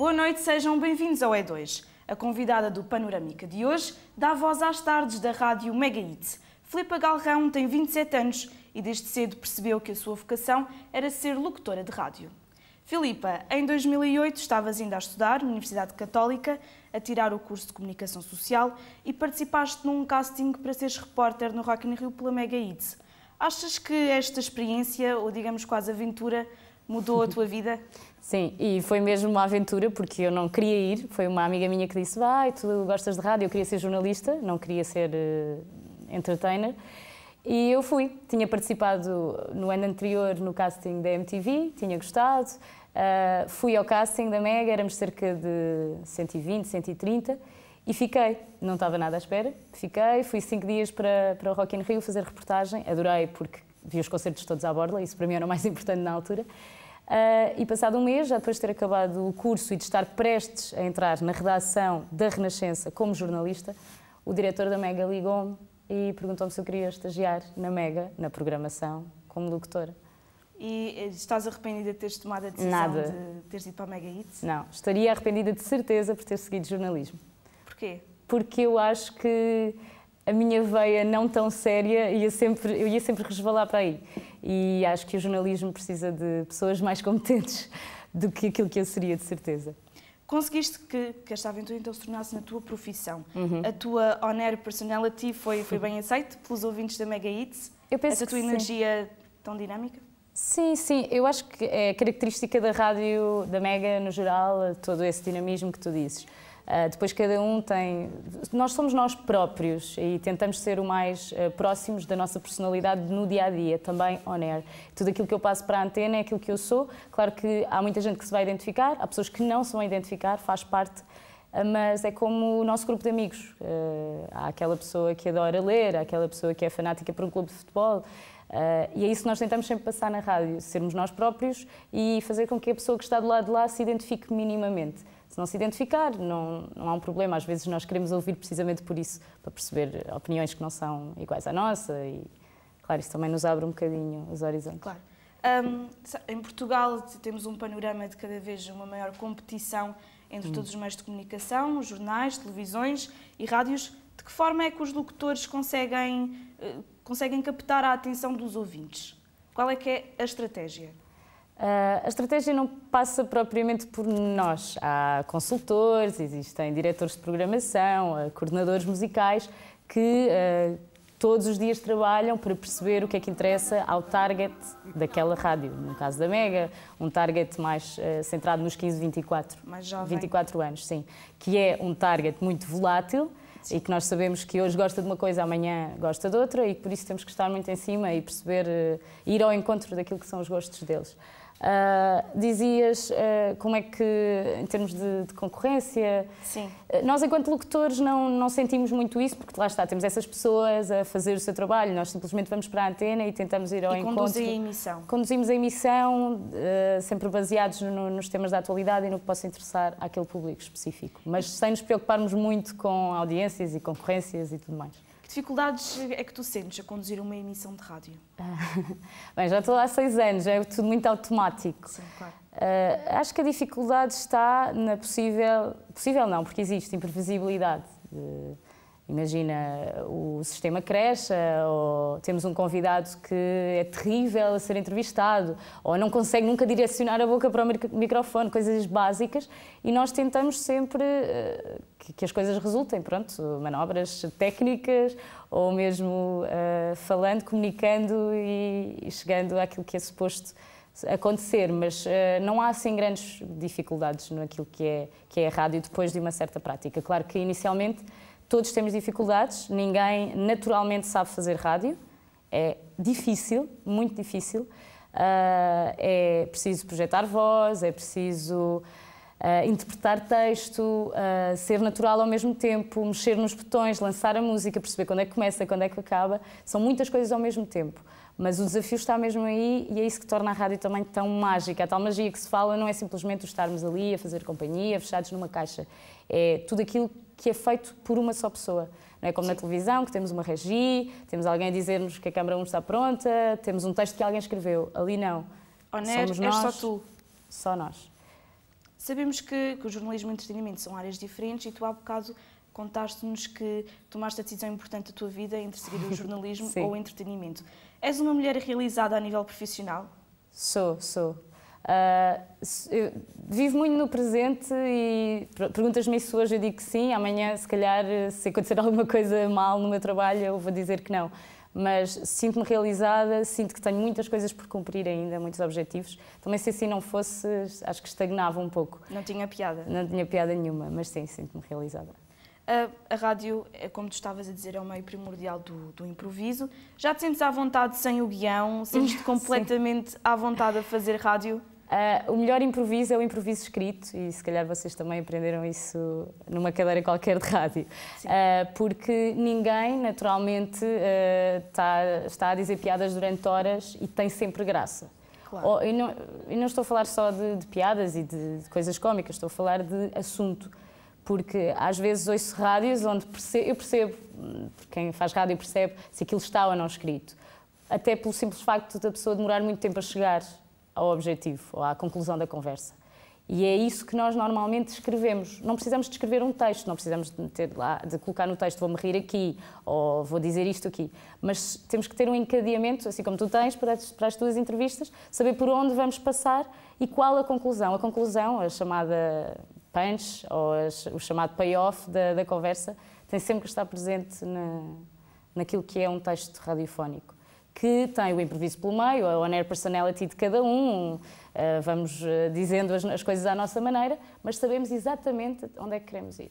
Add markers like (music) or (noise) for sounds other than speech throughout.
Boa noite, sejam bem-vindos ao E2. A convidada do Panorâmica de hoje dá voz às tardes da rádio Mega Hits. Filipa Galrão tem 27 anos e desde cedo percebeu que a sua vocação era ser locutora de rádio. Filipa, em 2008 estavas ainda a estudar na Universidade Católica, a tirar o curso de Comunicação Social e participaste num casting para seres repórter no Rock in Rio pela Mega Hits. Achas que esta experiência, ou digamos quase aventura, mudou a tua vida? (laughs) Sim, e foi mesmo uma aventura, porque eu não queria ir. Foi uma amiga minha que disse: Vai, tu gostas de rádio? Eu queria ser jornalista, não queria ser uh, entertainer. E eu fui. Tinha participado no ano anterior no casting da MTV, tinha gostado. Uh, fui ao casting da Mega, éramos cerca de 120, 130 e fiquei. Não estava nada à espera. Fiquei, fui cinco dias para, para o Rock in Rio fazer reportagem. Adorei, porque vi os concertos todos à borda, isso para mim era o mais (laughs) importante na altura. Uh, e passado um mês, já depois de ter acabado o curso e de estar prestes a entrar na redação da Renascença como jornalista, o diretor da Mega ligou-me e perguntou-me se eu queria estagiar na Mega, na programação, como locutora. E eh, estás arrependida de teres tomado a decisão Nada. de teres ido para a Mega Hits? Não, estaria arrependida de certeza por ter seguido jornalismo. Porquê? Porque eu acho que a minha veia não tão séria ia sempre, eu ia sempre resvalar para aí. E acho que o jornalismo precisa de pessoas mais competentes do que aquilo que eu seria, de certeza. Conseguiste que, que esta aventura então se tornasse na tua profissão. Uhum. A tua on-air personality foi, foi bem aceita pelos ouvintes da Mega Hits? Eu penso Essa tua energia tão dinâmica? Sim, sim, eu acho que é característica da rádio, da Mega no geral, todo esse dinamismo que tu dizes. Ah, depois cada um tem. Nós somos nós próprios e tentamos ser o mais uh, próximos da nossa personalidade no dia a dia, também on air. Tudo aquilo que eu passo para a antena é aquilo que eu sou. Claro que há muita gente que se vai identificar, há pessoas que não se vão identificar, faz parte. Ah, mas é como o nosso grupo de amigos. há aquela pessoa que adora ler, há aquela pessoa que é fanática por um clube de futebol. e é isso que nós tentamos sempre passar na rádio, sermos nós próprios e fazer com que a pessoa que está do lado de lá se identifique minimamente se não se identificar, não, não há um problema. Às vezes nós queremos ouvir precisamente por isso, para perceber opiniões que não são iguais à nossa e, claro, isso também nos abre um bocadinho os horizontes. Claro. Um, em Portugal temos um panorama de cada vez uma maior competição entre hum. todos os meios de comunicação, jornais, televisões e rádios. De que forma é que os locutores conseguem, eh, conseguem captar a atenção dos ouvintes? Qual é que é a estratégia? Uh, a estratégia não passa propriamente por nós. Há consultores, existem diretores de programação, ah, coordenadores musicais que uh, todos os dias trabalham para perceber o que é que interessa ao target daquela rádio. No caso da Mega, um target mais uh, centrado nos 15, 24, mais jovem. 24 anos, sim, que é um target muito volátil. E que nós sabemos que hoje gosta de uma coisa, amanhã gosta de outra, e por isso temos que estar muito em cima e perceber, ir ao encontro daquilo que são os gostos deles. Uh, dizias uh, como é que, em termos de, de concorrência. Sim. Uh, nós, enquanto locutores, não, não sentimos muito isso, porque lá está, temos essas pessoas a fazer o seu trabalho, nós simplesmente vamos para a antena e tentamos ir ao e encontro. Conduzir a emissão. Conduzimos a emissão, sempre baseados no, nos temas da atualidade e no que possa interessar àquele público específico, mas sem nos preocuparmos muito com audiências e concorrências e tudo mais dificuldades é que tu sentes a conduzir uma emissão de rádio? (laughs) Bem, já estou há seis anos, é tudo muito automático. Sim, claro. Uh, acho que a dificuldade está na possível, possível não, porque existe imprevisibilidade. Uh, Imagina, o sistema cresce, ou temos um convidado que é terrível a ser entrevistado, ou não consegue nunca direcionar a boca para o microfone, coisas básicas, e nós tentamos sempre eh, que, as coisas resultem, pronto, manobras técnicas, ou mesmo uh, falando, comunicando e, e, chegando àquilo que é suposto acontecer, mas uh, não há assim grandes dificuldades naquilo que é, que é a rádio depois de uma certa prática. Claro que inicialmente todos temos dificuldades, ninguém naturalmente sabe fazer rádio. É difícil, muito difícil. Uh, é preciso projetar voz, é preciso uh, interpretar texto, uh, ser natural ao mesmo tempo, mexer nos botões, lançar a música, perceber quando é que começa, quando é que acaba. São muitas coisas ao mesmo tempo. Mas o desafio está mesmo aí e é isso que torna a rádio também tão mágica. A tal magia que se fala não é simplesmente estarmos ali a fazer companhia, fechados numa caixa. É tudo aquilo que é feito por uma só pessoa. Não é como Sim. na televisão, que temos uma regi, temos alguém a dizer-nos que a câmara 1 está pronta, temos um texto que alguém escreveu. Ali não. Somos nós, É só tu. Só nós. Sabemos que, que o jornalismo e o entretenimento são áreas diferentes e tu há bocado contaste-nos que tomaste a decisão importante da tua vida entre seguir o (laughs) jornalismo ou o entretenimento. És uma mulher realizada a nível profissional? Sou, sou. Uh, vivo muito no presente e perguntas-me isso hoje, eu digo que sim, amanhã, se calhar, se acontecer (laughs) alguma coisa mal no meu trabalho, eu vou dizer que não. Mas sinto-me realizada, sinto que tenho muitas coisas por cumprir ainda, muitos objetivos. Também se assim não fosse, acho que estagnava um pouco. Não tinha piada? Não tinha piada nenhuma, mas sim, sinto-me realizada. A, a, rádio, é, como tu estavas a dizer, é o meio primordial do, do improviso. Já te sentes à vontade sem o guião? Sentes-te (laughs) completamente à vontade a fazer rádio? Uh, o melhor improviso é o improviso escrito e se calhar vocês também aprenderam isso numa cadeira qualquer de rádio. Uh, porque ninguém, naturalmente, uh, tá, está a dizer piadas durante horas e tem sempre graça. Claro. Oh, e, não, não, estou a falar só de, de piadas e de, de coisas cómicas, estou a falar de assunto porque às vezes ouço rádios onde percebo, eu percebo, quem faz rádio percebe se aquilo está ou não escrito. Até pelo simples facto da pessoa demorar muito tempo a chegar ao objetivo ou à conclusão da conversa. E é isso que nós normalmente escrevemos. Não precisamos de escrever um texto, não precisamos de, lá, de colocar no texto vou-me rir aqui ou vou dizer isto aqui. Mas temos que ter um encadeamento, assim como tu tens, para as, para as tuas entrevistas, saber por onde vamos passar e qual a conclusão. A conclusão, a chamada punch ou as, o chamado payoff da, da conversa, tem sempre que estar presente na, naquilo que é um texto radiofónico. Que tem o improviso pelo meio, a on-air personality de cada um, uh, vamos uh, dizendo as, as coisas à nossa maneira, mas sabemos exatamente onde é que queremos ir.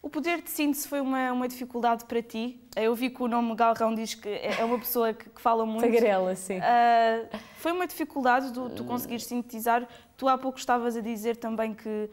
O poder de síntese foi uma, uma dificuldade para ti? Eu vi que o nome Galrão diz que é, é uma pessoa que, que fala muito. Tagarela, sim. Uh, foi uma dificuldade tu, tu conseguires sintetizar? Tu há pouco estavas a dizer também que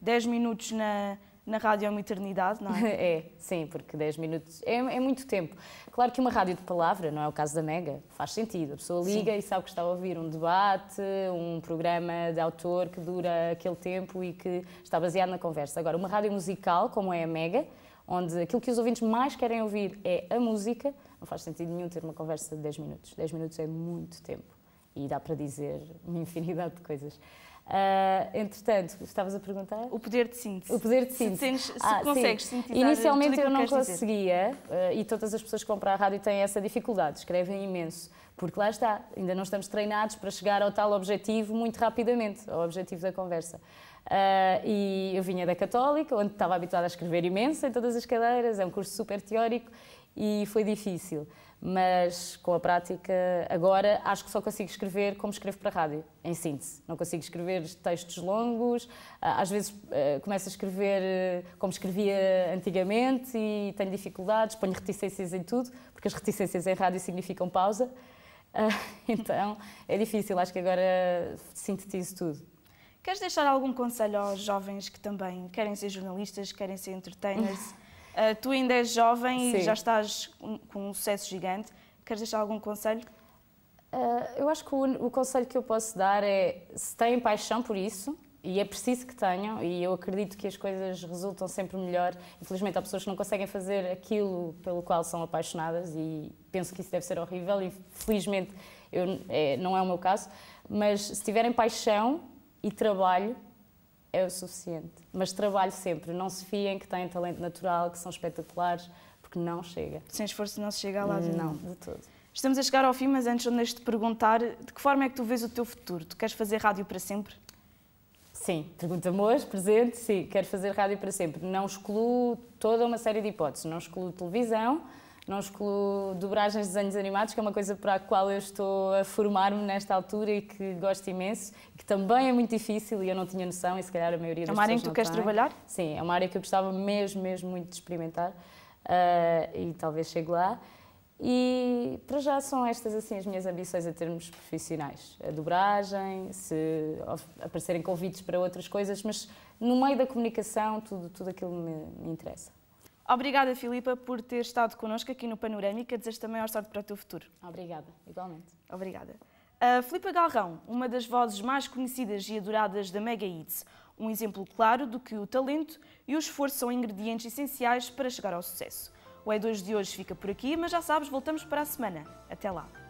10 minutos na, na rádio é uma eternidade, não é? (laughs) É, sim, porque 10 minutos é, é, muito tempo. Claro que uma rádio de palavra, não é o caso da Mega, faz sentido. A pessoa liga sim. e sabe que está a ouvir um debate, um programa de autor que dura aquele tempo e que está baseado na conversa. Agora, uma rádio musical, como é a Mega, onde aquilo que os ouvintes mais querem ouvir é a música, não faz sentido nenhum ter uma conversa de 10 minutos. 10 minutos é muito tempo e dá para dizer uma (laughs) infinidade de coisas. Uh, entretanto, estavas a perguntar? O poder de síntese. O poder de síntese. Se, tens, ah, se consegues sim. sintetizar Inicialmente eu não conseguia, uh, e todas as pessoas que vão para a rádio têm essa dificuldade, escrevem imenso. Porque lá está, ainda não estamos treinados para chegar ao tal objetivo muito rapidamente, ao objetivo da conversa. Uh, e eu vinha da Católica, onde estava habituada a escrever imenso em todas as cadeiras, é um curso super teórico, e foi difícil. Mas com a prática, agora acho que só consigo escrever como escrevo para a rádio, em síntese. Não consigo escrever textos longos, ah, às vezes ah, começo a escrever ah, como escrevia antigamente e tenho dificuldades, ponho reticências em tudo, porque as reticências em rádio significam pausa. (laughs) Então é difícil, acho que agora sintetizo tudo. Queres deixar algum conselho aos jovens que também querem ser jornalistas, querem ser entertainers? (laughs) Uh, tu ainda és jovem Sim. e já estás com, um sucesso gigante. Queres deixar algum conselho? Uh, eu acho que o, o, conselho que eu posso dar é se têm paixão por isso, e é preciso que tenham, e eu acredito que as coisas resultam sempre melhor. Infelizmente, há pessoas que não conseguem fazer aquilo pelo qual são apaixonadas, e penso que isso deve ser horrível. E felizmente eu, é, não é o meu caso, mas se tiverem paixão e trabalho, é o suficiente. Mas trabalho sempre, não se fiem que têm talento natural, que são espetaculares, porque não chega. Sem esforço não se chega a lado hum, Não, de todo. Estamos a chegar ao fim, mas antes de te perguntar, de que forma é que tu vês o teu futuro? Tu queres fazer rádio para sempre? Sim, pergunta-me hoje, presente, sim, quero fazer rádio para sempre. Não excluo toda uma série de hipóteses, não excluo televisão, não excluo dobragens de desenhos animados, que é uma coisa para a qual eu estou a formar-me nesta altura e que gosto imenso, que também é muito difícil e eu não tinha noção, e se calhar a maioria é das pessoas. É uma área em que tu queres tem. trabalhar? Sim, é uma área que eu gostava mesmo, mesmo muito de experimentar uh, e talvez chegue lá. E para já são estas assim as minhas ambições a termos profissionais. A dobragem, se aparecerem convites para outras coisas, mas no meio da comunicação tudo, tudo aquilo me, me interessa. Obrigada, Filipa, por ter estado connosco aqui no Panorâmica. Desejo também ao sorte para o teu futuro. Obrigada, igualmente. Obrigada. A ah, Filipa Galrão, uma das vozes mais conhecidas e adoradas da Mega Hits. Um exemplo claro do que o talento e o esforço são ingredientes essenciais para chegar ao sucesso. O E2 de hoje fica por aqui, mas já sabes, voltamos para a semana. Até lá!